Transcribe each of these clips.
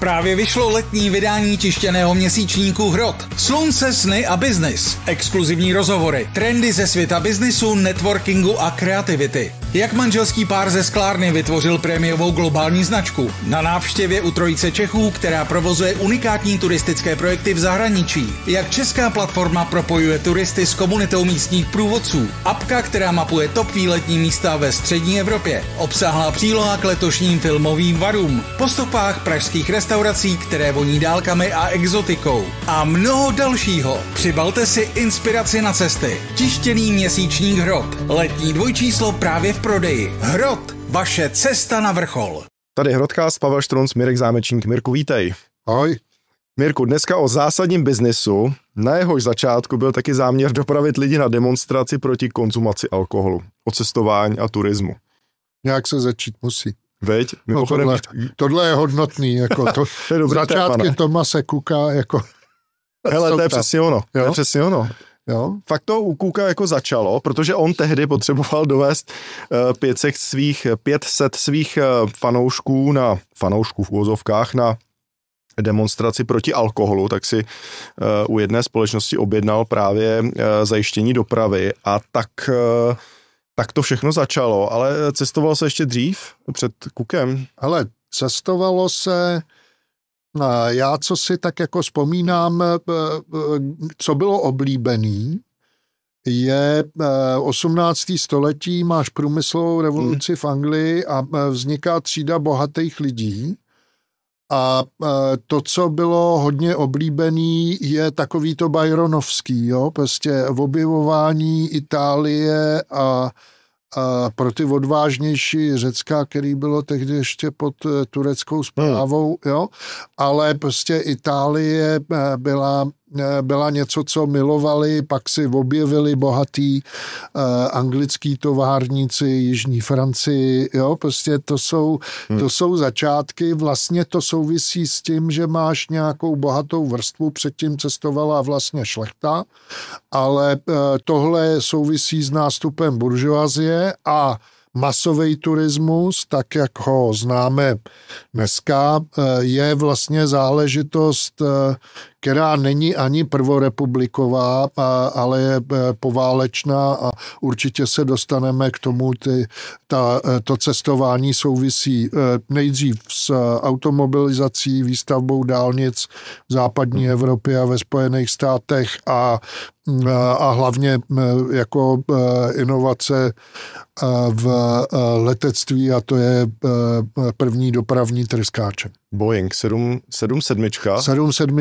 Právě vyšlo letní vydání tištěného měsíčníku Hrot. Slunce, sny a biznis. Exkluzivní rozhovory, trendy ze světa biznisu, networkingu a kreativity. Jak manželský pár ze sklárny vytvořil prémiovou globální značku? Na návštěvě u trojice Čechů, která provozuje unikátní turistické projekty v zahraničí. Jak česká platforma propojuje turisty s komunitou místních průvodců? Apka, která mapuje top výletní místa ve střední Evropě. Obsáhlá příloha k letošním filmovým varům. Po stopách pražských restaurací, které voní dálkami a exotikou. A mnoho dalšího. Přibalte si inspiraci na cesty. Tištěný měsíční hrob. Letní dvojčíslo právě v prodeji. Hrot, vaše cesta na vrchol. Tady Hrodcast, Pavel Štrunc, Mirek Zámečník. Mirku, vítej. Ahoj. Mirku, dneska o zásadním biznesu, na jehož začátku byl taky záměr dopravit lidi na demonstraci proti konzumaci alkoholu, o cestování a turismu. Nějak se začít musí. Veď, no tohle, tohle, je hodnotný, jako to, to je dobrý začátky téma, Toma se jako... Hele, to je přesně ono, jo? to je přesně ono. Jo, fakt to u Kuka jako začalo, protože on tehdy potřeboval dovést 500 eh, svých, 500 svých eh, fanoušků na, fanoušků v úvozovkách na demonstraci proti alkoholu, tak si eh, u jedné společnosti objednal právě zajištění dopravy a tak, tak to všechno začalo, ale cestoval se ještě dřív před Kukem? Ale cestovalo se já, co si tak jako vzpomínám, eh, eh, co bylo oblíbený, je 18. Eh, století, máš průmyslovou revoluci hmm. v Anglii a vzniká třída bohatých lidí. A to, co bylo hodně oblíbený, je takový to Byronovský, jo, prostě objevování Itálie a a pro ty odvážnější Řecka, který bylo tehdy ještě pod eh, tureckou zprávou, hmm. jo, ale prostě Itálie eh, byla Eh, byla něco, co milovali, pak si objevili bohatý eh, anglický továrníci Jižní Francii, jo, prostě to jsou, hmm. to jsou začátky, vlastně to souvisí s tím, že máš nějakou bohatou vrstvu, předtím cestovala vlastně šlechta, ale eh, tohle souvisí s nástupem buržoazie a masový turismus, tak jak ho známe dneska, eh, je vlastně záležitost eh, která není ani prvorepubliková, ale je e, poválečná a určitě se dostaneme k tomu, ty, ta, e, to cestování souvisí e, nejdřív s automobilizací, výstavbou dálnic v západní Evropě a ve Spojených státech a a hlavně jako inovace v letectví a to je první dopravní tryskáče. Boeing 7, 77. 77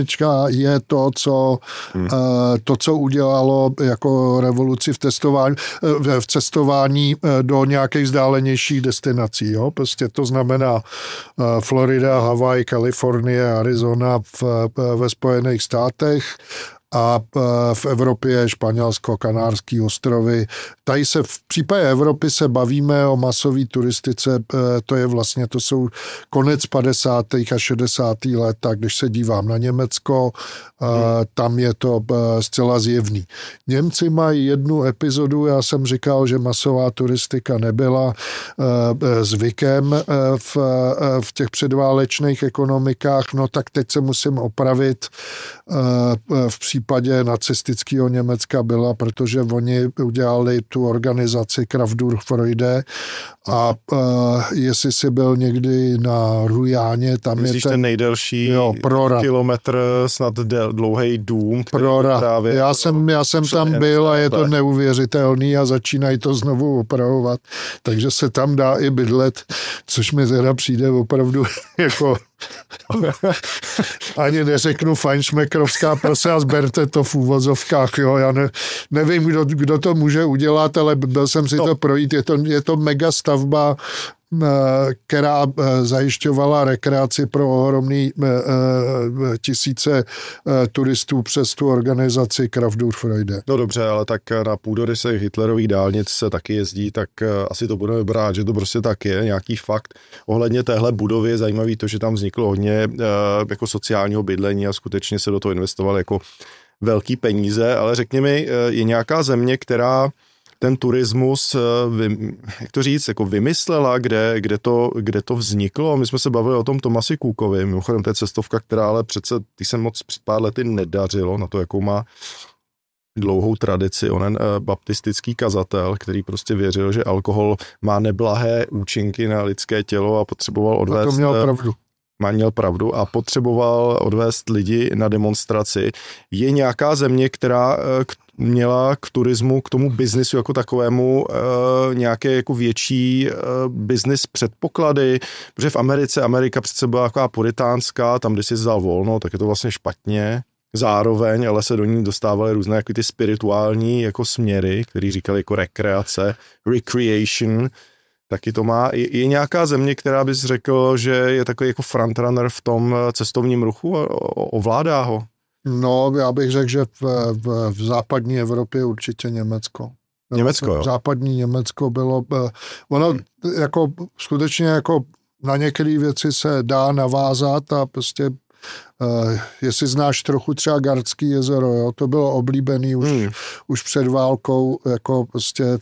je to co, hmm. uh, to, co udělalo jako revoluci v testování, eh, v cestování eh, do nějakých vzdálenějších destinací. Jo? Prostě to znamená uh, Florida, Havaj, Kalifornie, Arizona v, ve Spojených státech a e, v Evropě Španělsko, Kanárský ostrovy. Tady se v případě Evropy se bavíme o masové turistice, e, to je vlastně, to jsou konec 50. a 60. let, Tak když se dívám na Německo, e, tam je to zcela zjevný. Němci mají jednu epizodu, já jsem říkal, že masová turistika nebyla zvykem v, v těch předválečných ekonomikách, no tak teď se musím opravit v případě případě nacistického Německa byla, protože oni udělali tu organizaci Kraftdur Freude a uh, jestli si byl někdy na Rujáně, tam Myslíš je ten, ten nejdelší jo, prora. kilometr, snad del, dlouhý dům. Prora. Právě já jsem, já jsem tam byl a je to neuvěřitelný a začínají to znovu opravovat. Takže se tam dá i bydlet, což mi teda přijde opravdu jako Ani neřeknu fajnšmekrovská prsa, zberte to v úvozovkách, jo, já ne, nevím, kdo, kdo to může udělat, ale byl jsem si no. to projít, je to, je to mega stavba, Eh, která eh, zajišťovala rekreaci pro ohromný eh, tisíce turistů přes tu organizaci Kraftdurfreude. No dobře, ale tak na se Hitlerových dálnic se taky jezdí, tak asi to budeme brát, že to prostě tak je, nějaký fakt. Ohledně téhle budovy je zajímavý to, že tam vzniklo hodně jako sociálního bydlení a skutečně se do toho investovalo jako velký peníze, ale řekněme, je nějaká země, která ten turismus, eh, jak to říct, jako vymyslela, kde, kde, to, kde to vzniklo. My jsme se bavili o tom Tomasi Kůkovi, mimochodem to je cestovka, která ale přece, ty se moc před pár lety nedařilo na to, jakou má dlouhou tradici, onen eh, baptistický kazatel, který prostě věřil, že alkohol má neblahé účinky na lidské tělo a potřeboval odvést... A to měl eh, pravdu. Má měl pravdu a potřeboval odvést lidi na demonstraci. Je nějaká země, která k měla k turismu, k tomu biznisu jako takovému eh, nějaké jako větší eh, biznis předpoklady, protože v Americe, Amerika přece byla taková puritánská, tam, kde si vzal volno, tak je to vlastně špatně, zároveň, ale se do ní dostávaly různé jako ty spirituální jako směry, které říkali jako rekreace, recreation, taky to má. Je, je nějaká země, která bys řekl, že je takový jako frontrunner v tom eh, cestovním ruchu a ovládá ho? No, já bych řekl, že v, v, v západní Evropě určitě Německo. Německo, jo. Západní Německo bylo, eh, ono jako skutečně jako na některé věci se dá navázat a prostě Uh, jestli znáš trochu třeba Gardský jezero, jo, to bylo oblíbený už, hmm. už před válkou, jako prostě uh,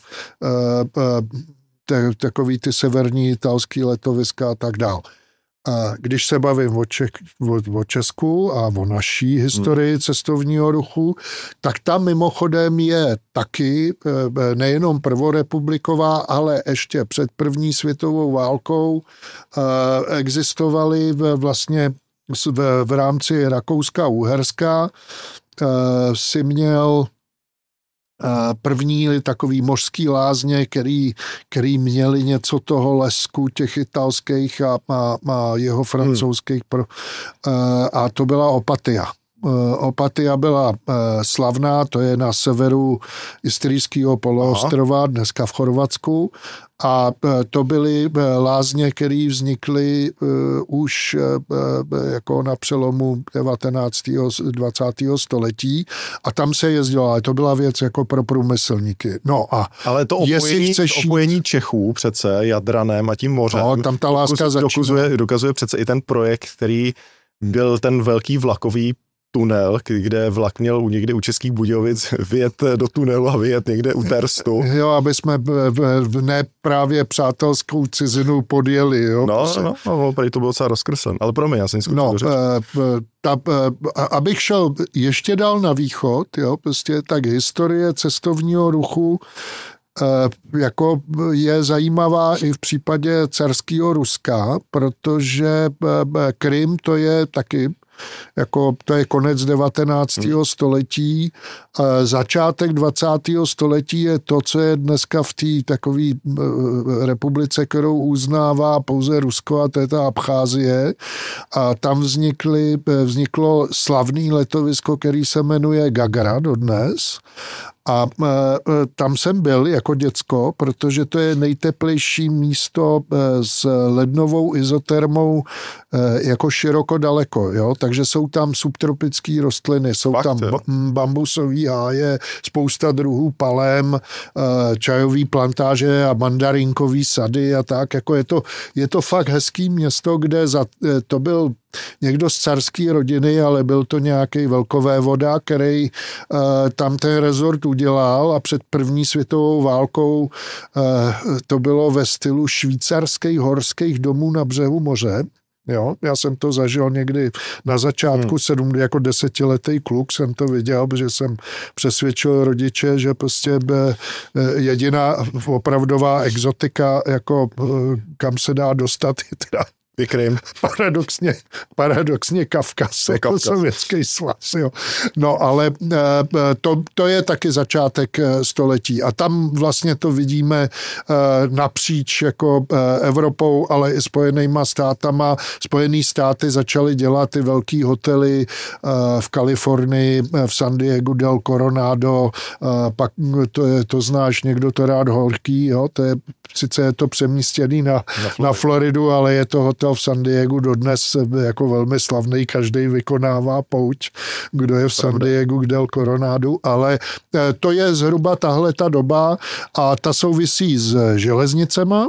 uh, te, takový ty severní italský letoviska a tak dále. A když se bavím o, Čech, o, o Česku a o naší historii hmm. cestovního ruchu, tak tam mimochodem je taky e, e, nejenom prvorepubliková, ale ještě před první světovou válkou e, existovaly vlastně v, v rámci Rakouska-Uherska si měl první takový mořský lázně, který, který měli něco toho lesku těch italských a, a, a jeho hmm. francouzských. Hmm. Pro, a to byla Opatia. Eh, Opatia byla eh, slavná, to je na severu Istrijského poloostrova, Aha. dneska v Chorvatsku. A eh, to byly lázně, které vznikly už jako na přelomu 19. 20. století a tam se jezdilo, ale to byla věc jako pro průmyslníky. No a ale to opojení, jestli chceš... opojení Čechů přece Jadranem a tím mořem. No, tam ta láska dokuz, Dokazuje, dokazuje přece i ten projekt, který byl ten velký vlakový tunel, kde vlak měl někde u Českých Budějovic vyjet eh, do tunelu a vyjet někde u Terstu. Jo, aby jsme eh, v neprávě přátelskou cizinu podjeli. Jo, no, prostě. no, no, no to bylo docela rozkreslen. ale promiň, já jsem No, eh, ta, abych šel ještě dál na východ, jo, prostě tak historie cestovního ruchu jako je zajímavá i v případě carského Ruska, protože Krym to je taky jako to je konec 19. Hmm. století. A začátek 20. století je to, co je dneska v té takové eh, republice, kterou uznává pouze Rusko a to je ta Abcházie. A tam vznikly, eh, vzniklo slavný letovisko, který se jmenuje Gagara dodnes. A e, e, tam jsem byl jako děcko, protože to je nejteplejší místo e, s lednovou izotermou jako široko daleko. Jo? Takže jsou tam subtropické rostliny, jsou Fakt, tam bambusový háje, spousta druhů palem, čajový plantáže a mandarinkový sady a tak. Jako je, to, je to fakt hezký město, kde za, to byl někdo z carské rodiny, ale byl to nějaký voda, který eh, tam ten rezort udělal a před první světovou válkou eh, to bylo ve stylu švýcarských horských domů na břehu moře. Jo, já jsem to zažil někdy na začátku, hmm. sedm, jako desetiletý kluk jsem to viděl, protože jsem přesvědčil rodiče, že prostě by eh, jediná opravdová exotika, jako kam se dá dostat, je teda i Krym. Paradoxně, paradoxně Kavkaz, jako Kavkaz. sovětský svaz. Jo. No ale eh, to, to je taky začátek eh, století. A tam vlastně to vidíme eh, napříč jako Evropou, ale i Spojenýma státama. Spojený státy začaly dělat ty velký hotely v Kalifornii, v San Diego del Coronado, pak to, je, to znáš, někdo to rád horký, jo, to je, sice je to přemístěný na, na, Floridu. na Floridu, ale je to hotel zůstal v San Diego, dodnes jako velmi slavný, každý vykonává pouť, kdo je v San Diego, kde je koronádu, ale eh, to je zhruba tahle ta doba a ta souvisí s železnicema,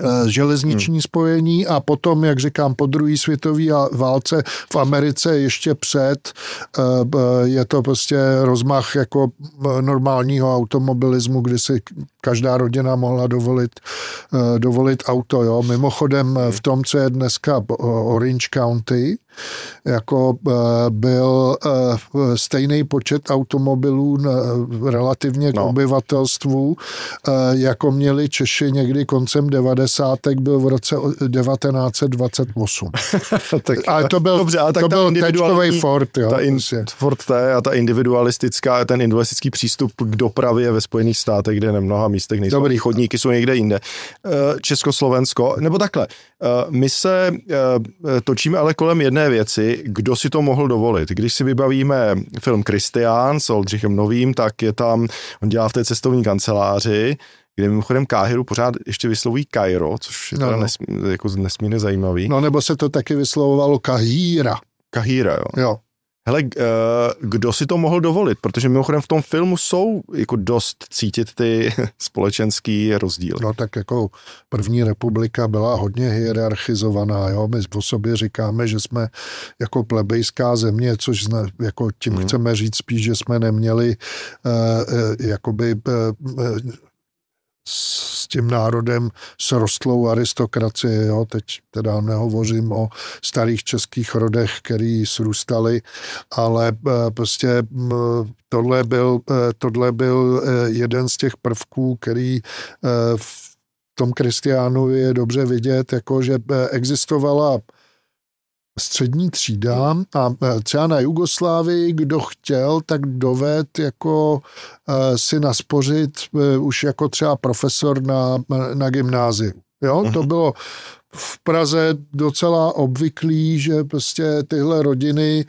eh, železniční hmm. spojení a potom, jak říkám, po druhé světové válce v Americe ještě před eh, je to prostě rozmach jako normálního automobilismu, kdy si každá rodina mohla dovolit, eh, dovolit auto. Jo. Mimochodem eh, v tom, co je dneska eh, Orange County, jako byl stejný počet automobilů relativně k no. obyvatelstvu, jako měli Češi někdy koncem 90. byl v roce 1928. tak, ale to byl, dobře, ale tak to byl tečkový Ford. Jo, ta in, prostě. Ford T a ta individualistická, ten individualistický přístup k dopravě ve Spojených státech, kde nemnoha místech nejsou. Dobrý. Chodníky jsou někde jinde. Eh, Československo, nebo takhle. Eh, my se eh, točíme ale kolem jedné věci, kdo si to mohl dovolit. Když si vybavíme film Kristián s Oldřichem Novým, tak je tam, on dělá v té cestovní kanceláři, kde mimochodem Káhiru pořád ještě vysloví Kairo, což je teda no. no. Nesmí, jako nesmírně zajímavý. No nebo se to taky vyslovovalo Kahíra. Kahíra, jo. Jo, Hele, eh, kdo si to mohl dovolit? Protože mimochodem v tom filmu jsou jako dost cítit ty společenský rozdíly. No tak jako první republika byla hodně hierarchizovaná, jo? my o sobě říkáme, že jsme jako plebejská země, což zna, jako tím hmm. chceme říct spíš, že jsme neměli eh, eh, jakoby eh, eh s tím národem s rostlou aristokracie. Jo? Teď teda nehovořím o starých českých rodech, který srůstali, ale eh, prostě tohle byl, eh, tohle byl eh, jeden z těch prvků, který v tom Kristiánu je dobře vidět, jako že existovala střední třída a e, třeba na Jugoslávii, kdo chtěl, tak dovet jako e, si naspořit e, už jako třeba profesor na, na gymnáziu. Jo, to mhm. bylo v Praze docela obvyklý, že prostě tyhle rodiny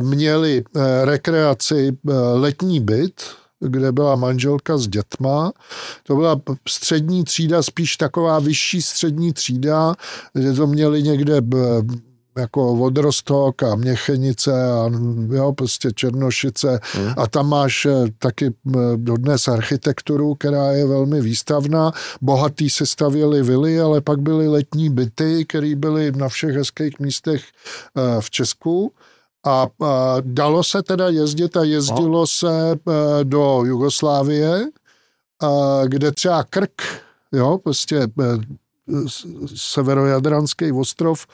měly rekreaci letní byt, kde byla manželka s dětma. To byla střední třída, spíš taková vyšší střední třída, že to měli někde jako Vodrostok a Měchenice a jo, prostě Černošice hmm. a tam máš eh, taky dodnes architekturu, která je velmi výstavná. Bohatý se stavěli vily, ale pak byly letní byty, které byly na všech hezkých místech eh, v Česku. A dalo se teda jezdit a jezdilo no. se e, do Jugoslávie, e, kde třeba Krk, jo, prostě e, severojadranský ostrov,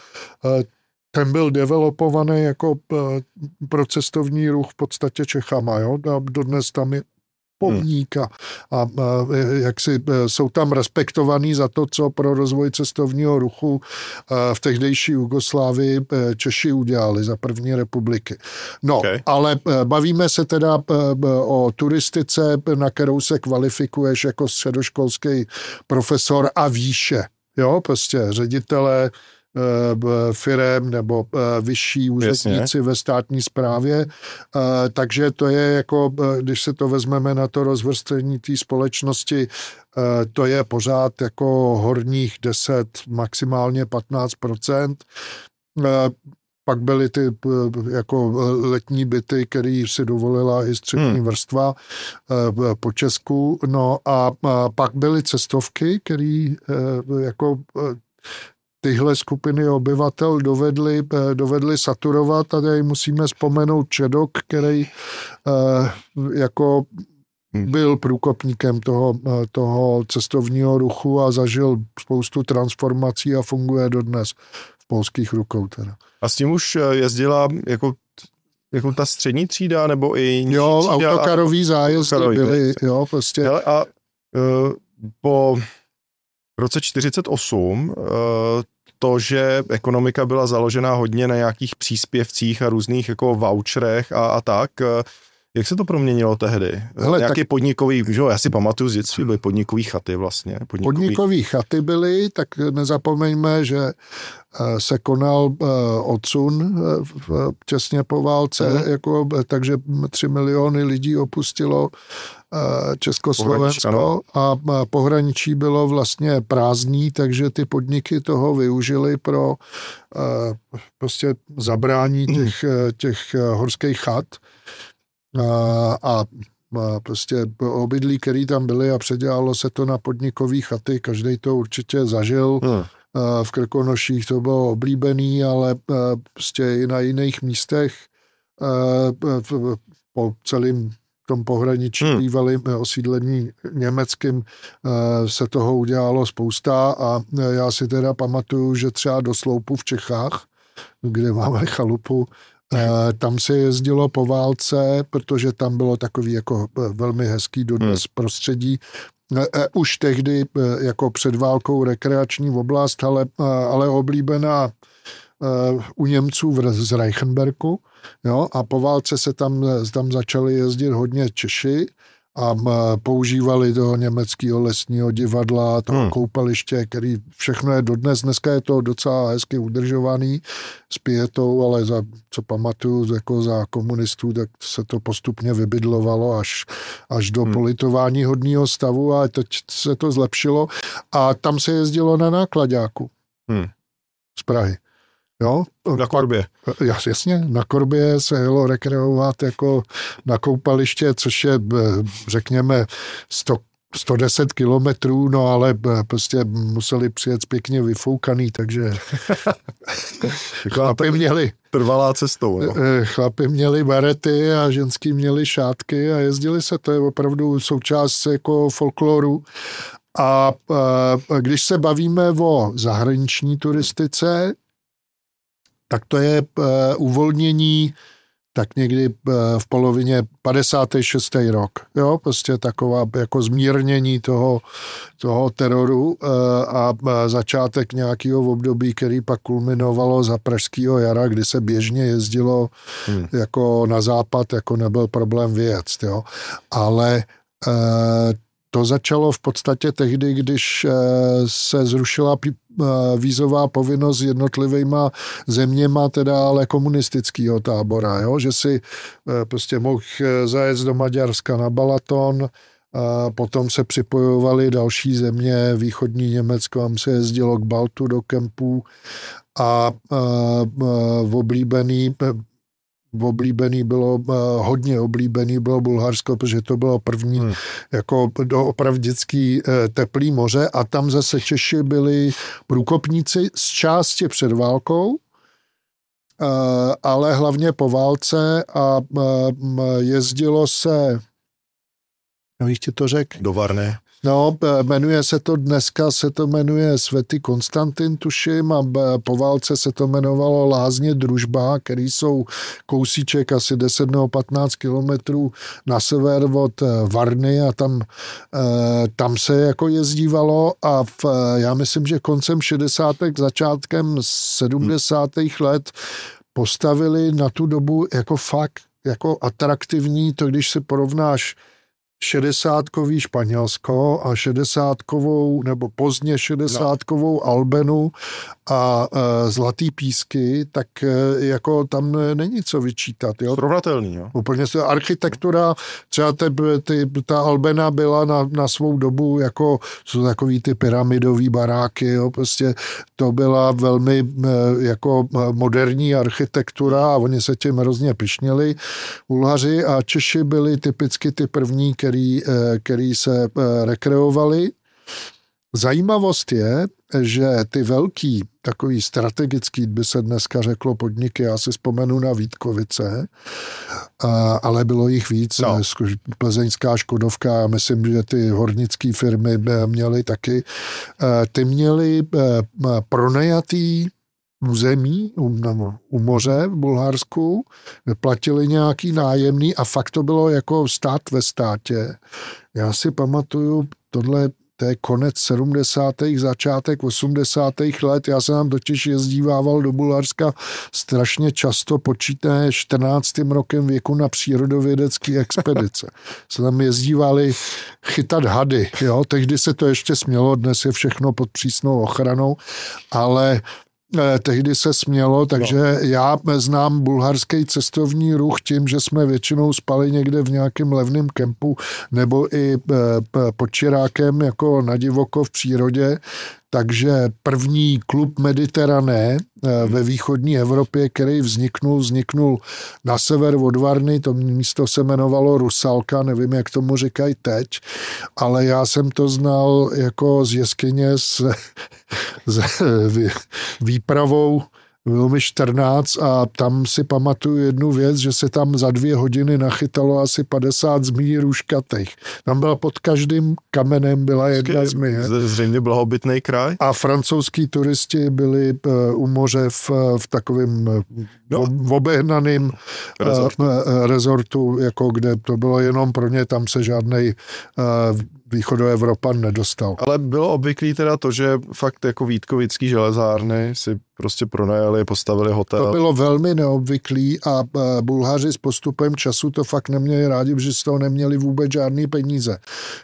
ten byl developovaný jako pro cestovní ruch v podstatě Čechama. Jo? A dodnes tam je poutník a, a, a jak si e, jsou tam respektovaní za to, co pro rozvoj cestovního ruchu e, v tehdejší Jugoslávii e, Češi udělali za první republiky. No, okay. ale bavíme se teda o turistice, na kterou se kvalifikuješ jako středoškolský profesor a výše. Jo, prostě ředitele Eh, firem nebo eh, vyšší úředníci ve státní správě. Eh, takže to je jako, když se to vezmeme na to rozvrstvení té společnosti, to je pořád jako horních 10, maximálně 15 pak byly ty jako letní byty, který si dovolila i střední hmm. vrstva po Česku. No a pak byly cestovky, který jako tyhle skupiny obyvatel dovedly, eh, dovedly saturovat. A tady musíme vzpomenout Čedok, který eh, jako hmm. byl průkopníkem toho, eh, toho cestovního ruchu a zažil spoustu transformací a funguje dodnes v polských rukou. Teda. A s tím už jezdila jako jako ta střední třída, nebo i Jo, třída autokarový a... zájezd byly, jo, prostě. Hele, a uh, po roce 48 uh, to, že ekonomika byla založena hodně na nějakých příspěvcích a různých jako voucherech a, a tak, eh, jak se to proměnilo tehdy? Hele, Nějaký tak... podnikový, že jo, já si pamatuju z dětství, byly podnikové chaty vlastně. Podnikový... podnikový chaty byly, tak nezapomeňme, že eh, se konal eh, odsun eh, těsně po válce, mm. jako, takže tři miliony lidí opustilo Československo a pohraničí bylo vlastně prázdný, takže ty podniky toho využili pro prostě zabrání mhm. těch, těch horských chat a prostě obydlí, který tam byly a předělalo se to na podnikový chaty, každý to určitě zažil. Hmm. V Krkonoších to bylo oblíbený, ale e, prostě i na jiných místech e, e, po celém tom pohraničí hmm. bývalým osídlení německým se toho udělalo spousta a já si teda pamatuju, že třeba do Sloupu v Čechách, kde máme chalupu, E, tam se jezdilo po válce, protože tam bylo takový jako eh, velmi hezký dodnes hmm. prostředí. E, už tehdy jako před válkou rekreační oblast, ale, ale oblíbená u Němců v, z Reichenberku. Jo? A po válce se tam, tam začali jezdit hodně Češi a používali do německého lesního divadla, toho hmm. koupaliště, který všechno je dodnes. Dneska je to docela hezky udržovaný s pětou, ale za, co pamatuju, jako za komunistů, tak se to postupně vybydlovalo až, až do hmm. politování hodního stavu a teď se to zlepšilo a tam se jezdilo na nákladáku hmm. z Prahy. Jo? Na korbě. Jas, jasně, na korbě se jelo rekreovat jako na koupaliště, což je, eh, řekněme, 100 110 kilometrů, no ale eh, prostě museli přijet pěkně vyfoukaný, takže chlapy měli... Trvalá cestou, no. Eh, chlapy měli barety a ženský měli šátky a jezdili se, to je opravdu součást jako folkloru. A, a když se bavíme o zahraniční turistice, tak to je eh, uvolnění tak někdy eh, v polovině 56. rok. Jo, prostě taková jako zmírnění toho, toho teroru eh, a začátek nějakého období, který pak kulminovalo za pražského jara, kdy se běžně jezdilo hmm. jako na západ, jako nebyl problém věc. Jo. Ale to začalo v podstatě tehdy, když eh, se zrušila eh, vízová povinnost s jednotlivýma zeměma, teda ale komunistického tábora, jo? že si eh, prostě mohl zajet do Maďarska na Balaton, a potom se připojovaly další země, východní Německo, tam se jezdilo k Baltu do kempů a, a, a oblíbený oblíbený bylo, eh, hodně oblíbený bylo Bulharsko, protože to bylo první hmm. jako opravdický eh, teplý moře a tam zase Češi byli průkopníci z části před válkou, eh, ale hlavně po válce a jezdilo se, no, jak ti to řekl, Do Varny. No, jmenuje se to dneska, se to jmenuje Svety Konstantin, tuším, a po válce se to jmenovalo Lázně Družba, který jsou kousíček asi 10 nebo 15 kilometrů na sever od eh, Varny a tam, eh, tam se jako jezdívalo a v, eh, já myslím, že koncem 60. začátkem 70. Hmm. let postavili na tu dobu jako fakt jako atraktivní, to když si porovnáš šedesátkový Španělsko a šedesátkovou nebo pozdně šedesátkovou no. Albenu a e, Zlatý písky, tak e, jako tam není co vyčítat. Jo? Srovnatelný, jo? Úplně architektura, třeba te, ty, ta Albena byla na, na svou dobu jako, jsou takový ty pyramidový baráky, jo? prostě to byla velmi e, jako moderní architektura a oni se tím hrozně pišnili. Ulhaři a Češi byli typicky ty první, který, eh, který se eh, rekreovali. Zajímavost je, že ty velký, takový strategický, by se dneska řeklo podniky, já si vzpomenu na Vítkovice, ale bylo jich víc, no. Eh, plzeňská Škodovka, myslím, že ty hornické firmy měly taky, ty měly pronajatý zemí, u, u moře v Bulharsku, platili nějaký nájemný a fakt to bylo jako stát ve státě. Já si pamatuju, tohle to je konec 70. začátek 80. let. Já jsem nám totiž jezdívával do Bulharska strašně často počítné 14. rokem věku na přírodovědecké expedice. Se tam jezdívali chytat hady. Jo? Tehdy se to ještě smělo, dnes je všechno pod přísnou ochranou, ale Eh, tehdy se smělo, takže no. já znám bulharský cestovní ruch tím, že jsme většinou spali někde v nějakém levném kempu nebo i eh, pod čirákem jako na divoko v přírodě, takže první klub Mediterané eh, hmm. ve východní Evropě, který vzniknul, vzniknul na sever od Varny, to místo se jmenovalo Rusalka, nevím, jak tomu říkají teď, ale já jsem to znal jako z jeskyně s, s výpravou bylo mi 14 a tam si pamatuju jednu věc, že se tam za dvě hodiny nachytalo asi 50 zmí růžkatých. Tam byla pod každým kamenem byla jedna zmí. Zřejmě blahobytný kraj. A francouzský turisti byli eh, u moře v, eh, v takovém eh, no. obehnaným rezortu. rezortu, jako kde to bylo jenom pro ně, tam se žádnej Evropa nedostal. Ale bylo obvyklý teda to, že fakt jako Vítkovický železárny si prostě pronajali, postavili hotel. To bylo velmi neobvyklý a e, Bulhaři s postupem času to fakt neměli rádi, protože z toho neměli vůbec žádný peníze.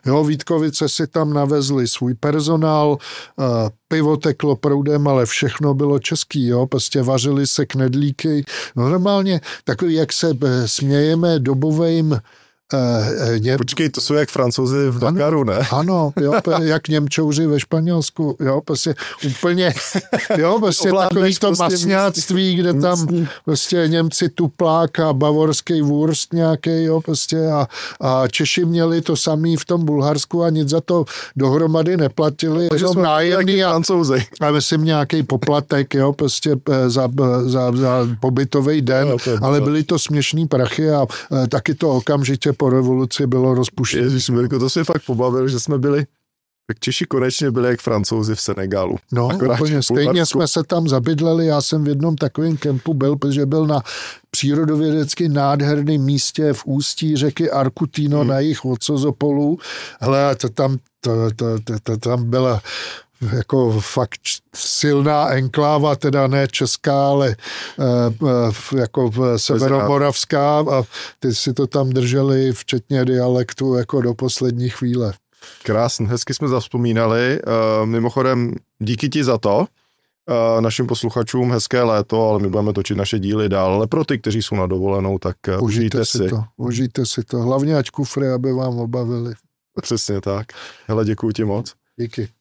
Jo, Vítkovice si tam navezli svůj personál, e, pivo teklo proudem, ale všechno bylo český, jo, prostě vařili se knedlíky. normálně takový, jak se e, smějeme dobovým E, eh, eh, ně... Počkej, to jsou jak francouzi v Dakaru, ne? Ano, jo, jak Němčouři ve Španělsku, jo, prostě úplně, jo, prostě takový to prostě masňáctví, kde tam prostě Němci tuplák a bavorský wurst nějaký, jo, prostě a, a Češi měli to samý v tom Bulharsku a nic za to dohromady neplatili, Takže jsme nájemný a, francouzi. a myslím nějaký poplatek, jo, prostě eh, za, za, za pobytový den, no, okay, ale byly to směšný prachy a taky to okamžitě po revoluci bylo rozpuštěno. Ježíš, Mirko, to se fakt pobavil, že jsme byli tak Češi konečně byli jak Francouzi v Senegalu. No, Akorát úplně stejně jsme se tam zabydleli. Já jsem v jednom takovém kempu byl, protože byl na přírodovědecky nádherném místě v ústí řeky Arkutino hmm. na jich od Sozopolu. Hle, to tam, to, to, to, to, tam byla jako fakt silná enkláva, teda ne česká, ale eh, eh, jako severomoravská a ty si to tam drželi, včetně dialektu, jako do poslední chvíle. Krásně, hezky jsme zavzpomínali. E, mimochodem, díky ti za to. E, našim posluchačům hezké léto, ale my budeme točit naše díly dál. Ale pro ty, kteří jsou na dovolenou, tak užijte, užijte si. si to. Užijte si to. Hlavně ať kufry, aby vám obavili. Přesně tak. Hele, děkuji ti moc. Díky.